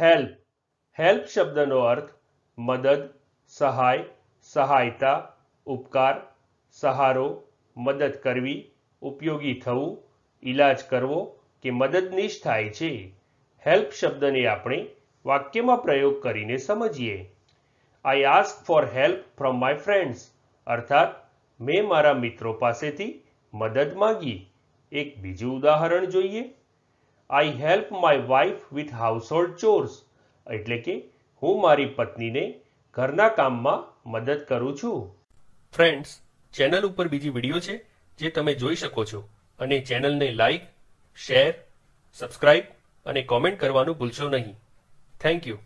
help help શબ્દનો અર્થ મદદ સહાય સહાયતા ઉપકાર સહારો મદદ કરવી ઉપયોગી થવું ઈલાજ કરવો કે મદદનીશ થાય છે હેલ્પ શબ્દને આપણે વાક્યમાં પ્રયોગ કરીને સમજીએ I ask for help from my friends અર્થાત મેં મારા મિત્રો પાસેથી મદદ માગી એક બીજું ઉદાહરણ જોઈએ I help my wife with household chores એટલે કે હું મારી પત્નીને ઘરના કામમાં મદદ કરું છું ફ્રેન્ડ્સ ચેનલ ઉપર બીજી વિડીયો છે જે તમે જોઈ શકો છો અને ચેનલને લાઈક શેર સબસ્ક્રાઇબ અને કોમેન્ટ કરવાનું ભૂલશો નહીં થેન્ક યુ